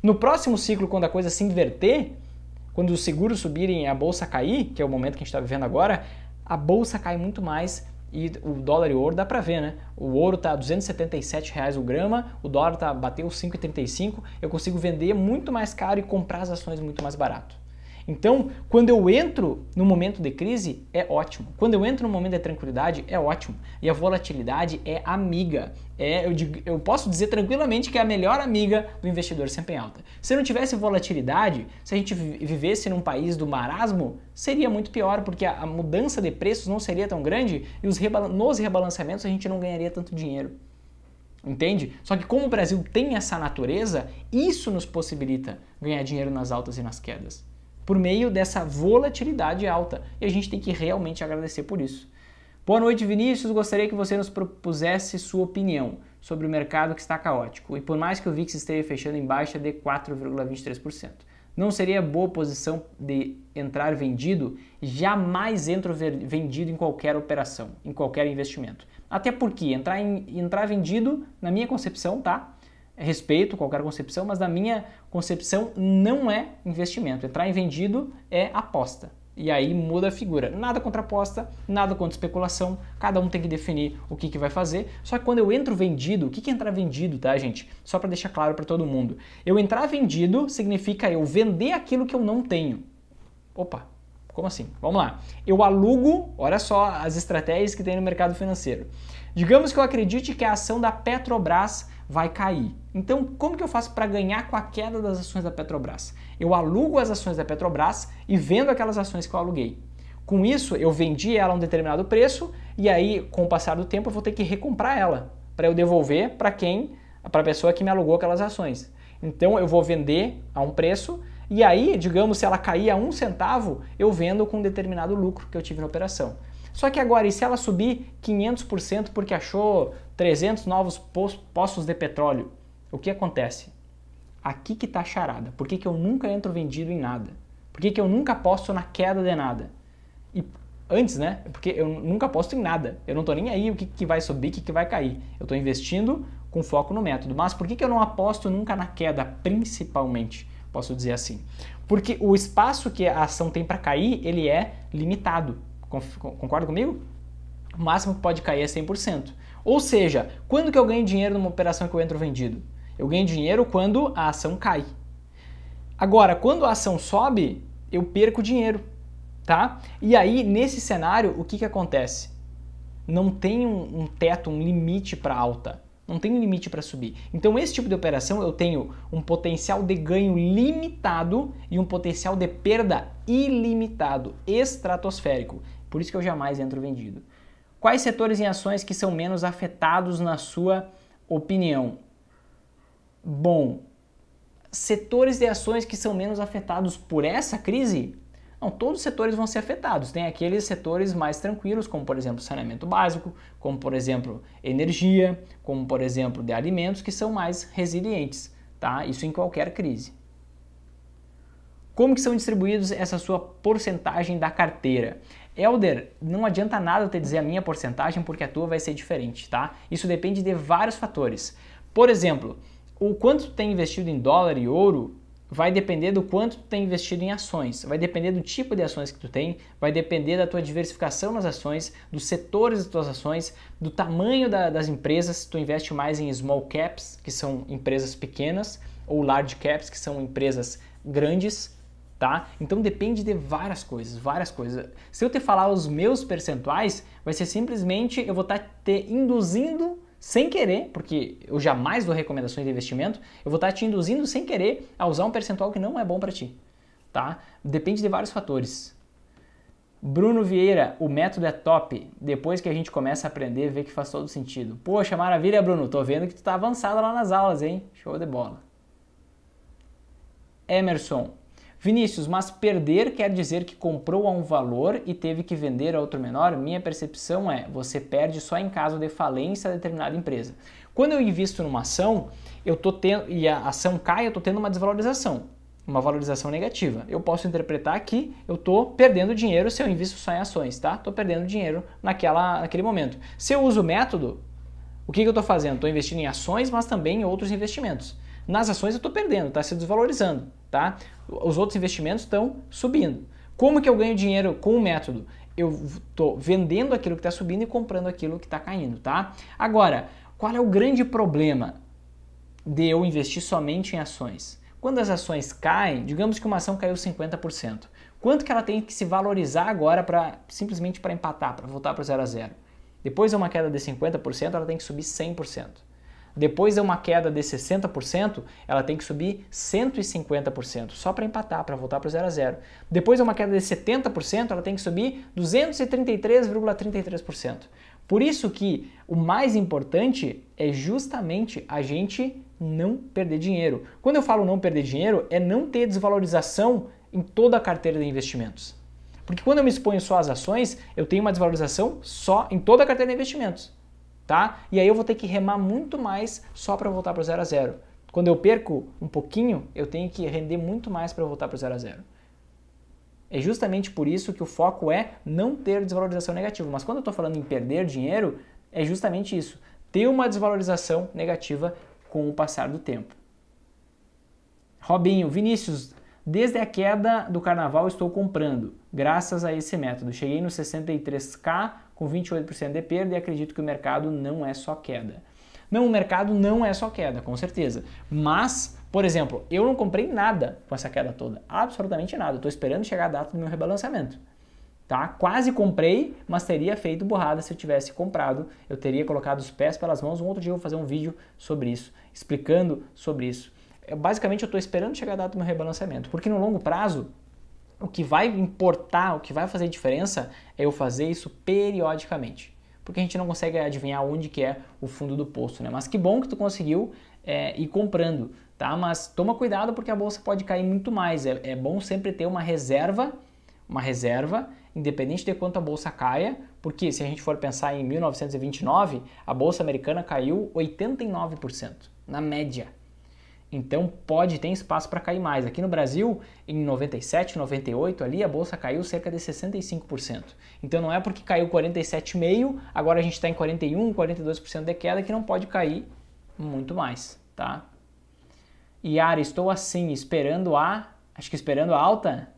S1: No próximo ciclo, quando a coisa se inverter, quando os seguros subirem e a bolsa cair, que é o momento que a gente está vivendo agora, a bolsa cai muito mais e o dólar e o ouro dá para ver, né? O ouro tá a 277 reais o grama, o dólar tá bateu 5,35. Eu consigo vender muito mais caro e comprar as ações muito mais barato. Então, quando eu entro no momento de crise, é ótimo. Quando eu entro no momento de tranquilidade, é ótimo. E a volatilidade é amiga. É, eu, digo, eu posso dizer tranquilamente que é a melhor amiga do investidor sempre em alta. Se não tivesse volatilidade, se a gente vivesse num país do marasmo, seria muito pior, porque a, a mudança de preços não seria tão grande e os rebal nos rebalanceamentos a gente não ganharia tanto dinheiro entende? Só que como o Brasil tem essa natureza, isso nos possibilita ganhar dinheiro nas altas e nas quedas por meio dessa volatilidade alta. E a gente tem que realmente agradecer por isso. Boa noite, Vinícius. Gostaria que você nos propusesse sua opinião sobre o mercado que está caótico. E por mais que o VIX esteja fechando em baixa de 4,23%, não seria boa posição de entrar vendido? Jamais entro vendido em qualquer operação, em qualquer investimento. Até porque entrar, em, entrar vendido, na minha concepção, tá? respeito qualquer concepção, mas na minha concepção não é investimento. Entrar em vendido é aposta. E aí muda a figura. Nada contra aposta, nada contra especulação, cada um tem que definir o que, que vai fazer. Só que quando eu entro vendido, o que, que é entrar vendido, tá, gente? Só para deixar claro para todo mundo. Eu entrar vendido significa eu vender aquilo que eu não tenho. Opa, como assim? Vamos lá. Eu alugo, olha só as estratégias que tem no mercado financeiro. Digamos que eu acredite que a ação da Petrobras vai cair. Então, como que eu faço para ganhar com a queda das ações da Petrobras? Eu alugo as ações da Petrobras e vendo aquelas ações que eu aluguei. Com isso, eu vendi ela a um determinado preço e aí, com o passar do tempo, eu vou ter que recomprar ela para eu devolver para quem, para a pessoa que me alugou aquelas ações. Então, eu vou vender a um preço e aí, digamos, se ela cair a um centavo, eu vendo com um determinado lucro que eu tive na operação. Só que agora, e se ela subir 500% porque achou 300 novos poços de petróleo? O que acontece? Aqui que está a charada. Por que, que eu nunca entro vendido em nada? Por que, que eu nunca aposto na queda de nada? E antes, né? Porque eu nunca aposto em nada. Eu não estou nem aí o que, que vai subir, o que, que vai cair. Eu estou investindo com foco no método. Mas por que, que eu não aposto nunca na queda, principalmente? posso dizer assim. Porque o espaço que a ação tem para cair, ele é limitado. Concorda comigo? O máximo que pode cair é 100%. Ou seja, quando que eu ganho dinheiro numa operação que eu entro vendido? Eu ganho dinheiro quando a ação cai. Agora, quando a ação sobe, eu perco dinheiro, tá? E aí, nesse cenário, o que, que acontece? Não tem um, um teto, um limite para alta. Não tem limite para subir. Então, esse tipo de operação eu tenho um potencial de ganho limitado e um potencial de perda ilimitado, estratosférico. Por isso que eu jamais entro vendido. Quais setores em ações que são menos afetados na sua opinião? Bom, setores de ações que são menos afetados por essa crise? Não, todos os setores vão ser afetados. Tem aqueles setores mais tranquilos, como por exemplo saneamento básico, como por exemplo energia, como por exemplo de alimentos, que são mais resilientes. Tá? Isso em qualquer crise. Como que são distribuídos essa sua porcentagem da carteira? Elder, não adianta nada eu te dizer a minha porcentagem porque a tua vai ser diferente, tá? Isso depende de vários fatores. Por exemplo, o quanto tu tem investido em dólar e ouro vai depender do quanto tu tem investido em ações, vai depender do tipo de ações que tu tem, vai depender da tua diversificação nas ações, dos setores das tuas ações, do tamanho da, das empresas, se tu investe mais em small caps, que são empresas pequenas, ou large caps, que são empresas grandes, tá? Então depende de várias coisas, várias coisas. Se eu te falar os meus percentuais, vai ser simplesmente eu vou estar tá te induzindo sem querer, porque eu jamais dou recomendações de investimento, eu vou estar te induzindo sem querer a usar um percentual que não é bom para ti. Tá? Depende de vários fatores. Bruno Vieira, o método é top. Depois que a gente começa a aprender, vê que faz todo sentido. Poxa, maravilha, Bruno. Tô vendo que tu tá avançado lá nas aulas, hein? Show de bola. Emerson, Vinícius, mas perder quer dizer que comprou a um valor e teve que vender a outro menor? Minha percepção é, você perde só em caso de falência de determinada empresa. Quando eu invisto numa ação, eu tô tendo e a ação cai, eu estou tendo uma desvalorização, uma valorização negativa. Eu posso interpretar que eu estou perdendo dinheiro se eu invisto só em ações, tá? Estou perdendo dinheiro naquela, naquele momento. Se eu uso o método, o que, que eu estou fazendo? Estou investindo em ações, mas também em outros investimentos. Nas ações eu estou perdendo, está se desvalorizando, tá? Os outros investimentos estão subindo. Como que eu ganho dinheiro com o método? Eu estou vendendo aquilo que está subindo e comprando aquilo que está caindo, tá? Agora, qual é o grande problema de eu investir somente em ações? Quando as ações caem, digamos que uma ação caiu 50%, quanto que ela tem que se valorizar agora para simplesmente para empatar, para voltar para o zero a zero? Depois de uma queda de 50%, ela tem que subir 100%. Depois de uma queda de 60%, ela tem que subir 150%, só para empatar, para voltar para o zero a zero. Depois de uma queda de 70%, ela tem que subir 233,33%. Por isso que o mais importante é justamente a gente não perder dinheiro. Quando eu falo não perder dinheiro, é não ter desvalorização em toda a carteira de investimentos. Porque quando eu me exponho só às ações, eu tenho uma desvalorização só em toda a carteira de investimentos tá? E aí eu vou ter que remar muito mais só para voltar para o zero a zero. Quando eu perco um pouquinho, eu tenho que render muito mais para voltar para o zero a zero. É justamente por isso que o foco é não ter desvalorização negativa. Mas quando eu estou falando em perder dinheiro, é justamente isso: ter uma desvalorização negativa com o passar do tempo. Robinho, Vinícius, desde a queda do carnaval estou comprando, graças a esse método. Cheguei no 63K, com 28% de perda e acredito que o mercado não é só queda. Não, o mercado não é só queda, com certeza. Mas, por exemplo, eu não comprei nada com essa queda toda, absolutamente nada. Estou esperando chegar a data do meu rebalançamento. Tá? Quase comprei, mas teria feito burrada se eu tivesse comprado. Eu teria colocado os pés pelas mãos. Um outro dia eu vou fazer um vídeo sobre isso, explicando sobre isso. É, basicamente, eu estou esperando chegar a data do meu rebalançamento, porque no longo prazo o que vai importar, o que vai fazer diferença é eu fazer isso periodicamente. Porque a gente não consegue adivinhar onde que é o fundo do poço, né? Mas que bom que tu conseguiu é, ir comprando, tá? Mas toma cuidado porque a bolsa pode cair muito mais. É, é bom sempre ter uma reserva, uma reserva, independente de quanto a bolsa caia, porque se a gente for pensar em 1929, a bolsa americana caiu 89%, na média, então pode ter espaço para cair mais. Aqui no Brasil, em 97, 98 ali a bolsa caiu cerca de 65%. Então não é porque caiu 47,5, agora a gente está em 41, 42% de queda que não pode cair muito mais, tá? Yara, estou assim, esperando a, acho que esperando a alta,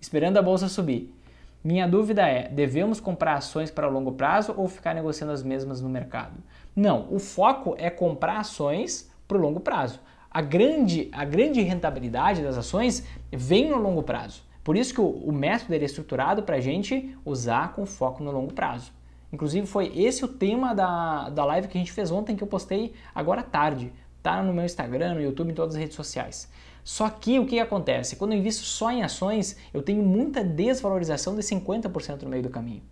S1: esperando a bolsa subir. Minha dúvida é: devemos comprar ações para o longo prazo ou ficar negociando as mesmas no mercado? Não, o foco é comprar ações para o longo prazo a grande, a grande rentabilidade das ações vem no longo prazo. Por isso que o, o método é estruturado para a gente usar com foco no longo prazo. Inclusive foi esse o tema da, da live que a gente fez ontem que eu postei agora à tarde. Tá no meu Instagram, no YouTube, em todas as redes sociais. Só que o que acontece? Quando eu invisto só em ações, eu tenho muita desvalorização de 50% no meio do caminho.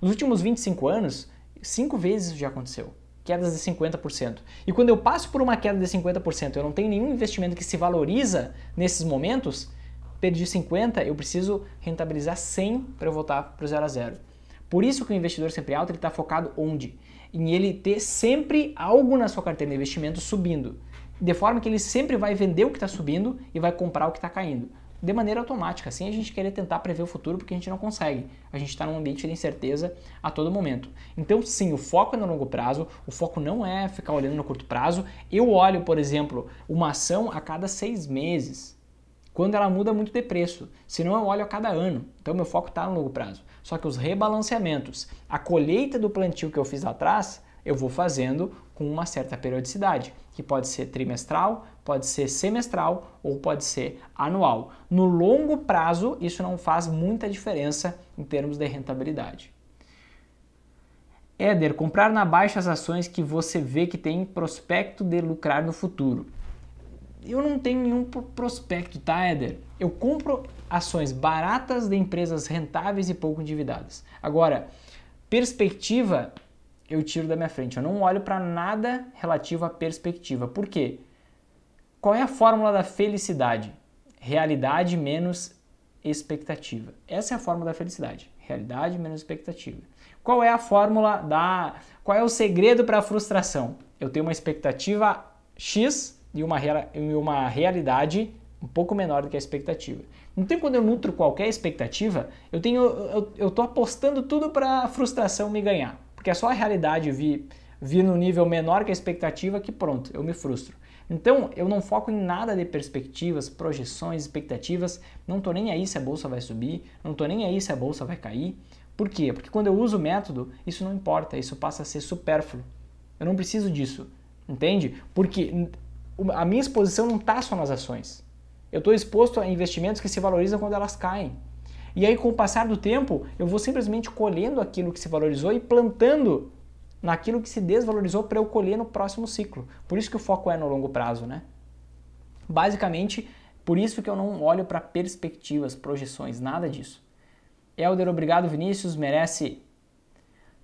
S1: Nos últimos 25 anos, cinco vezes isso já aconteceu quedas de 50%. E quando eu passo por uma queda de 50%, eu não tenho nenhum investimento que se valoriza nesses momentos, perdi 50, eu preciso rentabilizar 100 para eu voltar para o zero a zero. Por isso que o investidor sempre alto está focado onde? Em ele ter sempre algo na sua carteira de investimento subindo. De forma que ele sempre vai vender o que está subindo e vai comprar o que está caindo de maneira automática, sem a gente querer tentar prever o futuro, porque a gente não consegue. A gente está num ambiente de incerteza a todo momento. Então, sim, o foco é no longo prazo, o foco não é ficar olhando no curto prazo. Eu olho, por exemplo, uma ação a cada seis meses, quando ela muda muito de preço, senão eu olho a cada ano. Então, meu foco está no longo prazo. Só que os rebalanceamentos, a colheita do plantio que eu fiz lá atrás, eu vou fazendo com uma certa periodicidade que pode ser trimestral, pode ser semestral ou pode ser anual. No longo prazo, isso não faz muita diferença em termos de rentabilidade. Éder, comprar na baixa as ações que você vê que tem prospecto de lucrar no futuro. Eu não tenho nenhum prospecto, tá, Éder? Eu compro ações baratas de empresas rentáveis e pouco endividadas. Agora, perspectiva eu tiro da minha frente. Eu não olho para nada relativo à perspectiva. Por quê? Qual é a fórmula da felicidade? Realidade menos expectativa. Essa é a fórmula da felicidade. Realidade menos expectativa. Qual é a fórmula da. Qual é o segredo para a frustração? Eu tenho uma expectativa X e uma, e uma realidade um pouco menor do que a expectativa. Então, quando eu nutro qualquer expectativa, eu tenho, eu, eu apostando tudo para a frustração me ganhar porque é só a realidade vir, vir no nível menor que a expectativa que pronto, eu me frustro. Então eu não foco em nada de perspectivas, projeções, expectativas, não estou nem aí se a bolsa vai subir, não estou nem aí se a bolsa vai cair. Por quê? Porque quando eu uso o método, isso não importa, isso passa a ser supérfluo. Eu não preciso disso, entende? Porque a minha exposição não está só nas ações. Eu estou exposto a investimentos que se valorizam quando elas caem. E aí, com o passar do tempo, eu vou simplesmente colhendo aquilo que se valorizou e plantando naquilo que se desvalorizou para eu colher no próximo ciclo. Por isso que o foco é no longo prazo, né? Basicamente, por isso que eu não olho para perspectivas, projeções, nada disso. Helder, obrigado Vinícius, merece.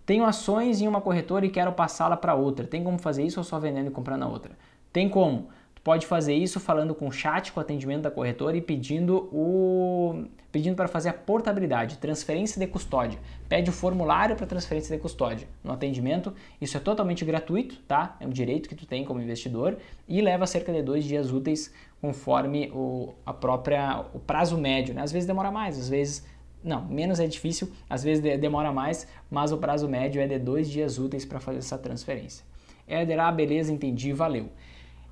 S1: Tenho ações em uma corretora e quero passá-la para outra. Tem como fazer isso ou só vendendo e comprando a outra? Tem como. Tu pode fazer isso falando com o chat, com o atendimento da corretora e pedindo o pedindo para fazer a portabilidade, transferência de custódia. Pede o formulário para transferência de custódia no atendimento. Isso é totalmente gratuito, tá? É um direito que tu tem como investidor e leva cerca de dois dias úteis conforme o, a própria, o prazo médio. Né? Às vezes demora mais, às vezes não, menos é difícil, às vezes demora mais, mas o prazo médio é de dois dias úteis para fazer essa transferência. Éder, ah, beleza, entendi, valeu.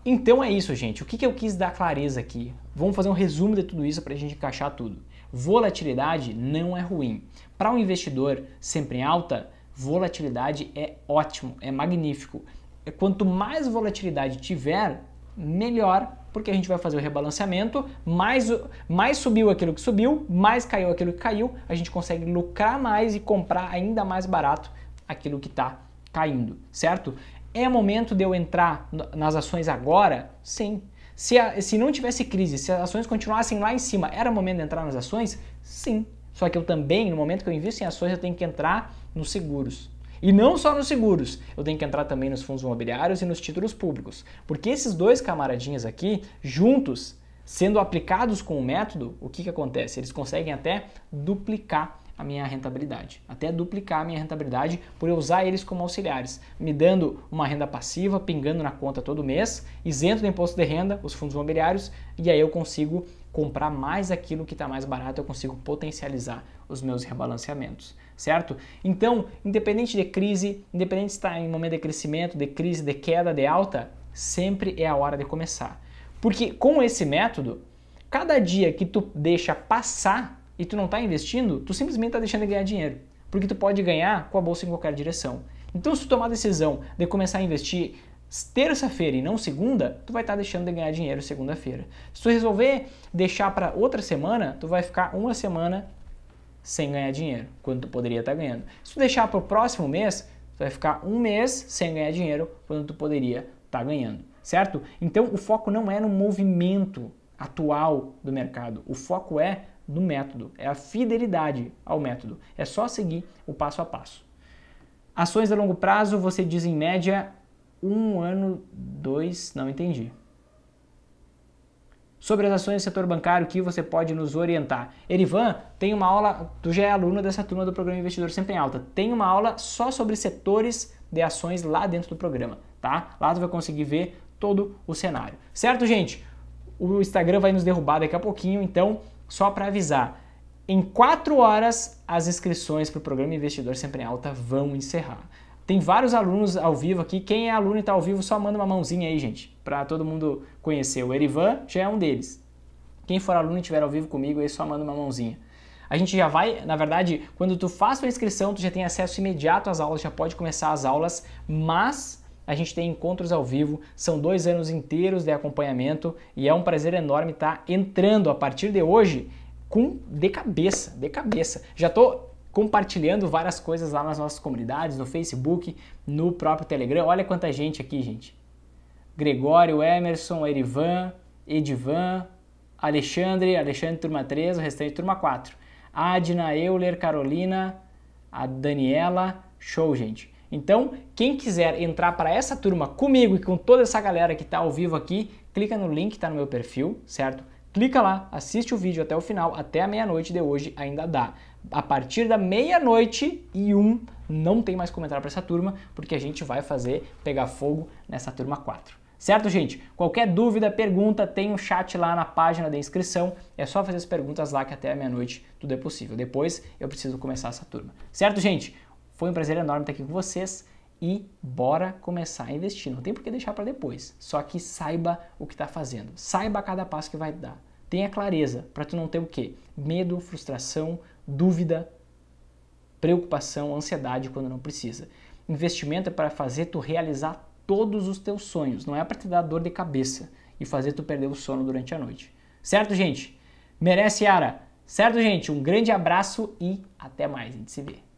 S1: Então é isso, gente. O que, que eu quis dar clareza aqui? Vamos fazer um resumo de tudo isso para a gente encaixar tudo. Volatilidade não é ruim. Para um investidor sempre em alta, volatilidade é ótimo, é magnífico. É quanto mais volatilidade tiver, melhor, porque a gente vai fazer o rebalanceamento, mais, mais subiu aquilo que subiu, mais caiu aquilo que caiu, a gente consegue lucrar mais e comprar ainda mais barato aquilo que está caindo, certo? É momento de eu entrar nas ações agora? Sim. Se, a, se não tivesse crise, se as ações continuassem lá em cima, era momento de entrar nas ações? Sim. Só que eu também, no momento que eu invisto em ações, eu tenho que entrar nos seguros. E não só nos seguros, eu tenho que entrar também nos fundos imobiliários e nos títulos públicos. Porque esses dois camaradinhas aqui, juntos, sendo aplicados com o método, o que, que acontece? Eles conseguem até duplicar a minha rentabilidade, até duplicar a minha rentabilidade por eu usar eles como auxiliares, me dando uma renda passiva, pingando na conta todo mês, isento do imposto de renda, os fundos imobiliários, e aí eu consigo comprar mais aquilo que está mais barato, eu consigo potencializar os meus rebalanceamentos, certo? Então, independente de crise, independente se está em momento de crescimento, de crise, de queda, de alta, sempre é a hora de começar. Porque com esse método, cada dia que tu deixa passar e tu não está investindo, tu simplesmente está deixando de ganhar dinheiro. Porque tu pode ganhar com a bolsa em qualquer direção. Então, se tu tomar a decisão de começar a investir terça-feira e não segunda, tu vai estar tá deixando de ganhar dinheiro segunda-feira. Se tu resolver deixar para outra semana, tu vai ficar uma semana sem ganhar dinheiro, quando tu poderia estar tá ganhando. Se tu deixar para o próximo mês, tu vai ficar um mês sem ganhar dinheiro, quando tu poderia estar tá ganhando, certo? Então, o foco não é no movimento atual do mercado. O foco é do método, é a fidelidade ao método. É só seguir o passo a passo. Ações a longo prazo, você diz em média um ano, dois, não entendi. Sobre as ações do setor bancário, que você pode nos orientar? Erivan, tem uma aula, tu já é aluno dessa turma do programa Investidor Sempre em Alta, tem uma aula só sobre setores de ações lá dentro do programa, tá? Lá tu vai conseguir ver todo o cenário. Certo, gente? O Instagram vai nos derrubar daqui a pouquinho, então só para avisar, em quatro horas as inscrições para o programa Investidor Sempre em Alta vão encerrar. Tem vários alunos ao vivo aqui. Quem é aluno e está ao vivo, só manda uma mãozinha aí, gente, para todo mundo conhecer. O Erivan já é um deles. Quem for aluno e estiver ao vivo comigo, aí só manda uma mãozinha. A gente já vai, na verdade, quando tu faz sua inscrição, tu já tem acesso imediato às aulas, já pode começar as aulas, mas a gente tem encontros ao vivo, são dois anos inteiros de acompanhamento e é um prazer enorme estar tá entrando a partir de hoje com de cabeça, de cabeça. Já estou compartilhando várias coisas lá nas nossas comunidades, no Facebook, no próprio Telegram. Olha quanta gente aqui, gente. Gregório, Emerson, Erivan, Edivan, Alexandre, Alexandre turma 3, o restante turma 4. Adna, Euler, Carolina, a Daniela, show, gente. Então, quem quiser entrar para essa turma comigo e com toda essa galera que está ao vivo aqui, clica no link que está no meu perfil, certo? Clica lá, assiste o vídeo até o final, até a meia-noite de hoje ainda dá. A partir da meia-noite e um, não tem mais comentário para essa turma, porque a gente vai fazer pegar fogo nessa turma 4. Certo, gente? Qualquer dúvida, pergunta, tem um chat lá na página da inscrição. É só fazer as perguntas lá que até a meia-noite tudo é possível. Depois eu preciso começar essa turma. Certo, gente? Foi um prazer enorme estar aqui com vocês e bora começar a investir. Não tem por que deixar para depois. Só que saiba o que está fazendo. Saiba cada passo que vai dar. Tenha clareza para tu não ter o quê? Medo, frustração, dúvida, preocupação, ansiedade quando não precisa. Investimento é para fazer tu realizar todos os teus sonhos, não é para te dar dor de cabeça e fazer tu perder o sono durante a noite. Certo, gente? Merece, Yara? Certo, gente? Um grande abraço e até mais. A gente se vê.